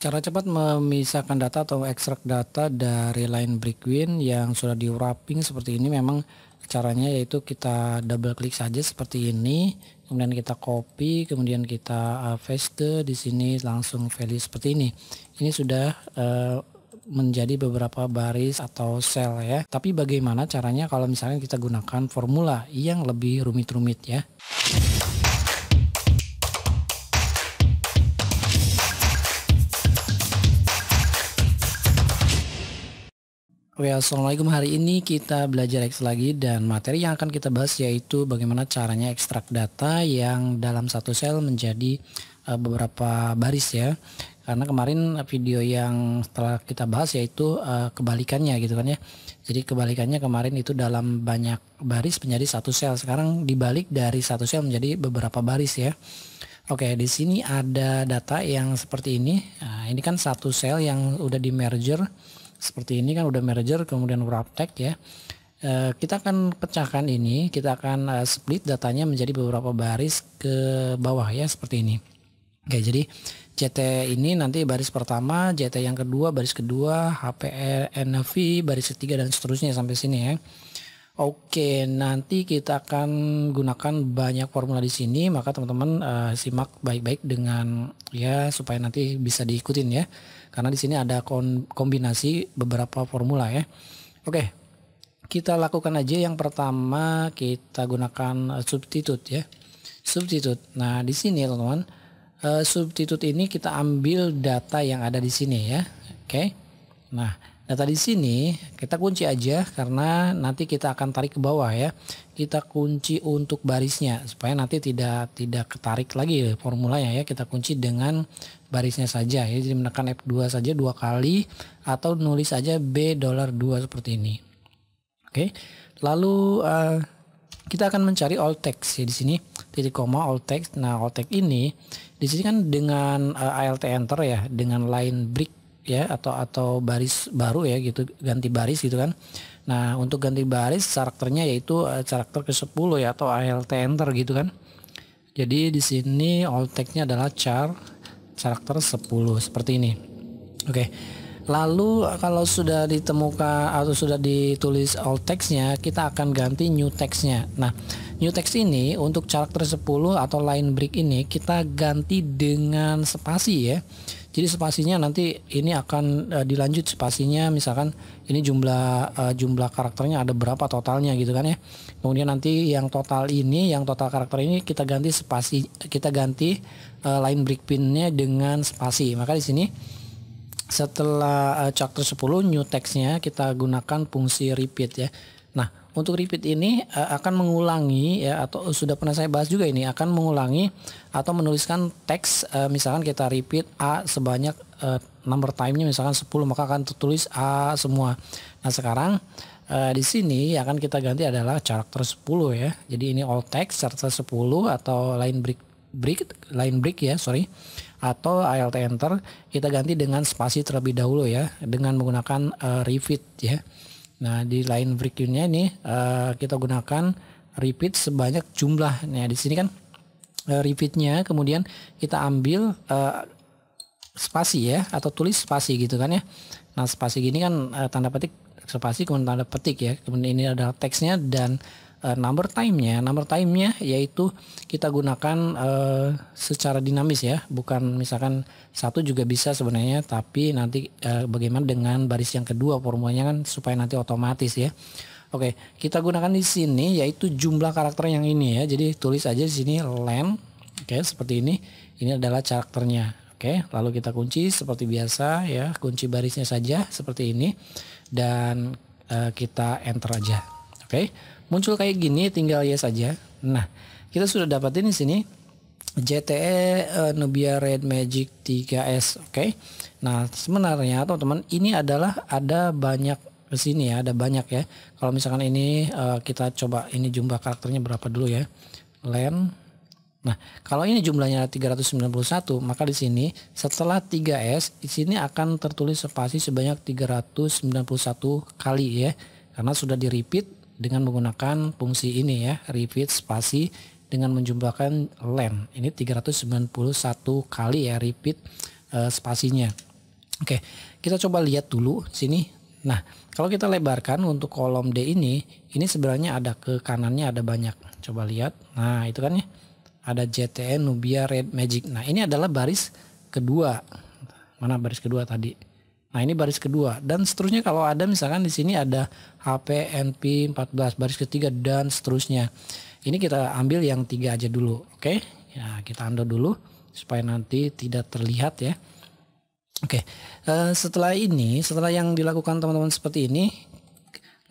Cara cepat memisahkan data atau ekstrak data dari line Brickwin yang sudah di wrapping seperti ini memang caranya yaitu kita double klik saja seperti ini, kemudian kita copy, kemudian kita uh, paste di sini langsung value seperti ini. Ini sudah uh, menjadi beberapa baris atau sel ya. Tapi bagaimana caranya kalau misalnya kita gunakan formula yang lebih rumit-rumit ya. Well, Assalamualaikum hari ini kita belajar X lagi dan materi yang akan kita bahas yaitu bagaimana caranya ekstrak data yang dalam satu sel menjadi eh, beberapa baris ya. Karena kemarin video yang telah kita bahas yaitu eh, kebalikannya gitu kan ya. Jadi kebalikannya kemarin itu dalam banyak baris menjadi satu sel. Sekarang dibalik dari satu sel menjadi beberapa baris ya. Oke, di sini ada data yang seperti ini. Nah, ini kan satu sel yang udah di merger seperti ini kan udah merger kemudian praktek ya eh, kita akan pecahkan ini, kita akan eh, split datanya menjadi beberapa baris ke bawah ya seperti ini. Oke, jadi CT ini nanti baris pertama, CT yang kedua, baris kedua, HPR, e, NV, baris ketiga dan seterusnya sampai sini ya. Oke, nanti kita akan gunakan banyak formula di sini, maka teman-teman uh, simak baik-baik dengan ya supaya nanti bisa diikutin ya karena di sini ada kombinasi beberapa formula ya. Oke, kita lakukan aja yang pertama kita gunakan eh, substitut ya. Substitut. Nah, di sini teman-teman eh, substitut ini kita ambil data yang ada di sini ya. Oke. Nah, Nah tadi sini kita kunci aja karena nanti kita akan tarik ke bawah ya. Kita kunci untuk barisnya supaya nanti tidak tidak ketarik lagi formulanya ya. Kita kunci dengan barisnya saja ya. Jadi menekan F2 saja dua kali atau nulis aja B dollar 2 seperti ini. Oke. Lalu uh, kita akan mencari alt text ya di sini titik koma alt text. Nah, alt text ini di sini kan dengan uh, eh, alt enter ya dengan line break ya atau atau baris baru ya gitu ganti baris gitu kan. Nah, untuk ganti baris karakternya yaitu eh, karakter ke-10 ya atau ALT enter gitu kan. Jadi di sini alt nya adalah char karakter 10 seperti ini. Oke. Lalu kalau sudah ditemukan atau sudah ditulis alt text-nya, kita akan ganti new text-nya. Nah, New text ini untuk karakter 10 atau line break ini kita ganti dengan spasi ya. Jadi spasinya nanti ini akan uh, dilanjut spasinya misalkan ini jumlah uh, jumlah karakternya ada berapa totalnya gitu kan ya. Kemudian nanti yang total ini yang total karakter ini kita ganti spasi kita ganti uh, line break pinnya dengan spasi. Maka di sini setelah uh, chapter 10 new textnya kita gunakan fungsi repeat ya. Nah, untuk repeat ini uh, akan mengulangi ya atau sudah pernah saya bahas juga ini akan mengulangi atau menuliskan teks uh, misalkan kita repeat A sebanyak uh, number time-nya misalkan 10 maka akan tertulis A semua. Nah, sekarang uh, di sini akan kita ganti adalah karakter 10 ya. Jadi ini all text karakter 10 atau line break break line break ya, sorry. Atau alt enter kita ganti dengan spasi terlebih dahulu ya dengan menggunakan uh, repeat ya. Nah di line break unitnya ini uh, kita gunakan repeat sebanyak jumlahnya. di sini kan uh, repeatnya kemudian kita ambil uh, spasi ya atau tulis spasi gitu kan ya. Nah spasi gini kan uh, tanda petik spasi kemudian tanda petik ya. Kemudian ini adalah teksnya dan uh, number time-nya. Number time-nya yaitu kita gunakan uh, secara dinamis ya, bukan misalkan satu juga bisa sebenarnya, tapi nanti uh, bagaimana dengan baris yang kedua formulanya kan supaya nanti otomatis ya. Oke, kita gunakan di sini yaitu jumlah karakter yang ini ya. Jadi tulis aja di sini len, oke seperti ini. Ini adalah karakternya. Oke, lalu kita kunci seperti biasa ya, kunci barisnya saja seperti ini dan uh, kita enter aja. Oke, muncul kayak gini tinggal yes aja. Nah, kita sudah dapatin di sini JTE uh, eh, Nubia Red Magic 3S, oke. Nah, sebenarnya teman-teman ini adalah ada banyak di sini ya, ada banyak ya. Kalau misalkan ini uh, kita coba ini jumlah karakternya berapa dulu ya. Len. Nah, kalau ini jumlahnya 391, maka di sini setelah 3S di sini akan tertulis spasi sebanyak 391 kali ya. Karena sudah di repeat dengan menggunakan fungsi ini ya, repeat spasi dengan menjumlahkan len. Ini 391 kali ya repeat uh, spasinya. Oke, kita coba lihat dulu sini. Nah, kalau kita lebarkan untuk kolom D ini, ini sebenarnya ada ke kanannya ada banyak. Coba lihat. Nah, itu kan ya. Ada JTN Nubia Red Magic. Nah, ini adalah baris kedua. Mana baris kedua tadi? Nah ini baris kedua dan seterusnya kalau ada misalkan di sini ada HP NP 14 baris ketiga dan seterusnya. Ini kita ambil yang tiga aja dulu, oke? Okay? Ya kita undo dulu supaya nanti tidak terlihat ya. Oke, okay. uh, eh, setelah ini setelah yang dilakukan teman-teman seperti ini,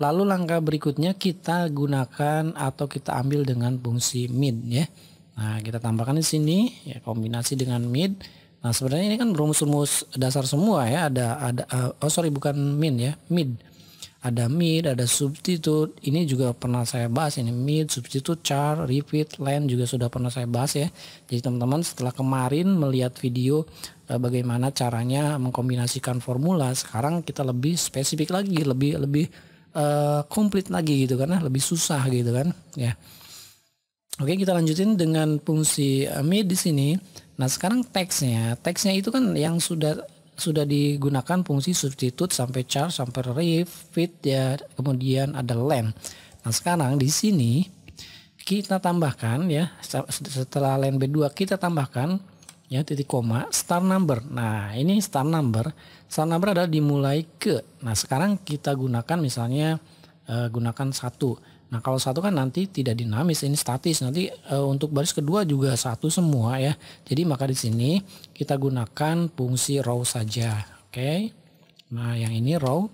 lalu langkah berikutnya kita gunakan atau kita ambil dengan fungsi mid ya. Nah kita tambahkan di sini ya kombinasi dengan mid Nah sebenarnya ini kan rumus-rumus dasar semua ya. Ada ada uh, oh sorry bukan min ya mid. Ada mid, ada substitute. Ini juga pernah saya bahas ini mid, substitute, char, repeat, len juga sudah pernah saya bahas ya. Jadi teman-teman setelah kemarin melihat video uh, bagaimana caranya mengkombinasikan formula, sekarang kita lebih spesifik lagi, lebih lebih uh, komplit lagi gitu kan lebih susah gitu kan ya. Oke, kita lanjutin dengan fungsi eh, mid di sini. Nah, sekarang teksnya. Ya. Teksnya itu kan yang sudah sudah digunakan fungsi substitute sampai char sampai ref fit ya, kemudian ada len. Nah, sekarang di sini kita tambahkan ya setelah len B2 kita tambahkan ya titik koma star number. Nah, ini star number. Star number adalah dimulai ke. Nah, sekarang kita gunakan misalnya eh, gunakan satu Nah kalau satu kan nanti tidak dinamis, ini statis. Nanti e, untuk baris kedua juga satu semua ya. Jadi maka di sini kita gunakan fungsi row saja. Oke. Okay? Nah yang ini row.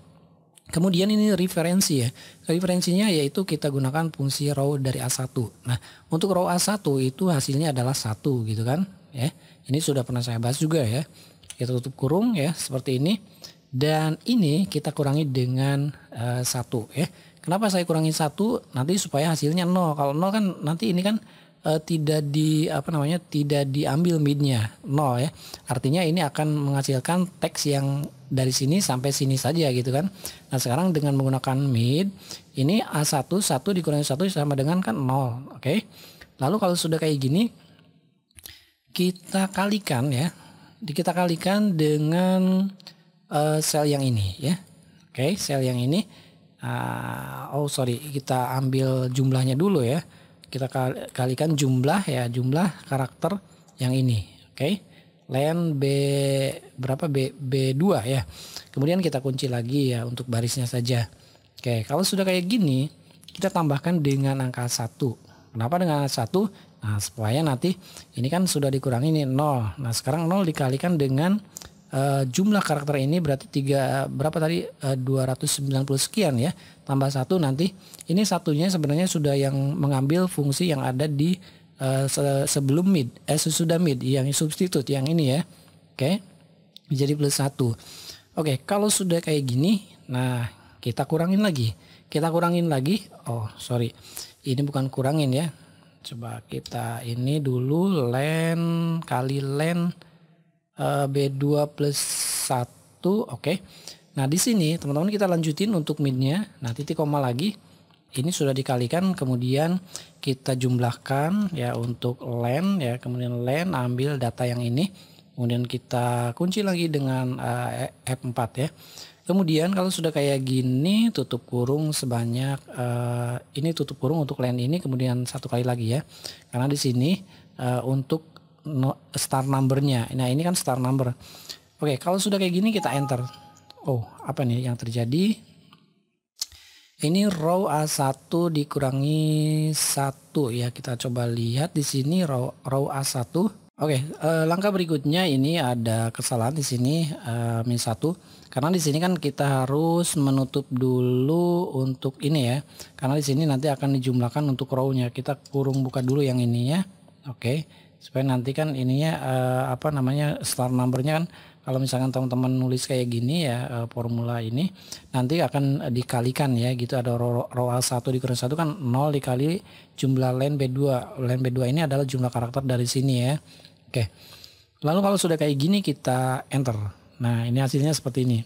Kemudian ini referensi ya. Referensinya yaitu kita gunakan fungsi row dari A1. Nah untuk row A1 itu hasilnya adalah satu gitu kan. Ya. Ini sudah pernah saya bahas juga ya. Kita tutup kurung ya seperti ini. Dan ini kita kurangi dengan eh, satu e, ya Kenapa saya kurangi satu nanti supaya hasilnya nol. Kalau nol kan nanti ini kan e, tidak di apa namanya tidak diambil midnya nol ya. Artinya ini akan menghasilkan teks yang dari sini sampai sini saja gitu kan. Nah sekarang dengan menggunakan mid ini A1 satu dikurangi satu sama dengan kan nol, oke. Okay? Lalu kalau sudah kayak gini kita kalikan ya. Kita kalikan dengan uh, sel yang ini ya. Oke, okay, sel yang ini uh, oh sorry kita ambil jumlahnya dulu ya kita kalikan jumlah ya jumlah karakter yang ini oke okay? len b berapa b b2 ya kemudian kita kunci lagi ya untuk barisnya saja oke okay, kalau sudah kayak gini kita tambahkan dengan angka satu kenapa dengan satu nah supaya nanti ini kan sudah dikurangi ini nol nah sekarang nol dikalikan dengan Eh, jumlah karakter ini berarti tiga berapa tadi eh, uh, 290 sekian ya tambah satu nanti ini satunya sebenarnya sudah yang mengambil fungsi yang ada di uh, se sebelum mid eh sudah mid yang substitut yang ini ya oke okay. jadi plus satu oke okay, kalau sudah kayak gini nah kita kurangin lagi kita kurangin lagi oh sorry ini bukan kurangin ya coba kita ini dulu len kali len Eh, B2 plus 1 oke okay. nah di sini teman-teman kita lanjutin untuk midnya nah titik koma lagi ini sudah dikalikan kemudian kita jumlahkan ya untuk len ya kemudian len ambil data yang ini kemudian kita kunci lagi dengan uh, eh, F4 ya kemudian kalau sudah kayak gini tutup kurung sebanyak uh, ini tutup kurung untuk len ini kemudian satu kali lagi ya karena di sini uh, untuk star numbernya. Nah ini kan star number. Oke kalau sudah kayak gini kita enter. Oh apa nih yang terjadi? Ini row A1 dikurangi 1 ya. Kita coba lihat di sini row, row A1. Oke, eh, langkah berikutnya ini ada kesalahan di sini eh, min 1. Karena di sini kan kita harus menutup dulu untuk ini ya. Karena di sini nanti akan dijumlahkan untuk row-nya. Kita kurung buka dulu yang ini ya. Oke supaya nanti kan ininya uh, apa namanya star numbernya kan kalau misalkan teman-teman nulis kayak gini ya uh, formula ini nanti akan dikalikan ya gitu ada row, satu 1 dikurang satu kan nol dikali jumlah len B2 len B2 ini adalah jumlah karakter dari sini ya oke lalu kalau sudah kayak gini kita enter nah ini hasilnya seperti ini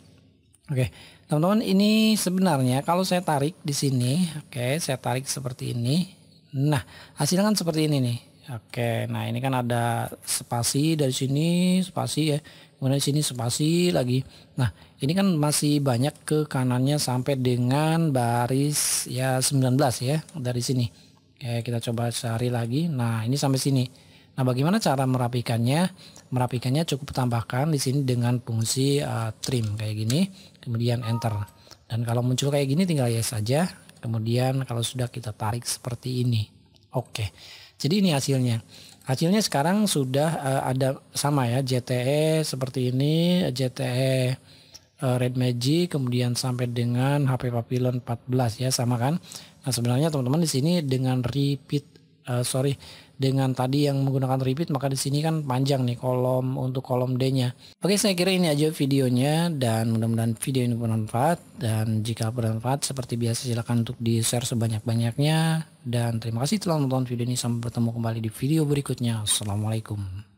oke teman-teman ini sebenarnya kalau saya tarik di sini oke saya tarik seperti ini nah hasilnya kan seperti ini nih Oke, nah ini kan ada spasi dari sini, spasi ya. Kemudian di sini spasi lagi. Nah, ini kan masih banyak ke kanannya sampai dengan baris ya 19 ya dari sini. Oke, ya, kita coba cari lagi. Nah, ini sampai sini. Nah, bagaimana cara merapikannya? Merapikannya cukup tambahkan di sini dengan fungsi uh, trim kayak gini, kemudian enter. Dan kalau muncul kayak gini tinggal yes saja. Kemudian kalau sudah kita tarik seperti ini. Oke. Jadi ini hasilnya. Hasilnya sekarang sudah uh, ada sama ya JTE seperti ini, JTE uh, eh, Red Magic kemudian sampai dengan HP Papillon 14 ya sama kan. Nah, sebenarnya teman-teman di sini dengan repeat uh, sorry dengan tadi yang menggunakan repeat maka di sini kan panjang nih kolom untuk kolom D-nya. Oke, saya kira ini aja videonya dan mudah-mudahan video ini bermanfaat dan jika bermanfaat seperti biasa silahkan untuk di-share sebanyak-banyaknya dan terima kasih telah menonton video ini sampai bertemu kembali di video berikutnya. Assalamualaikum.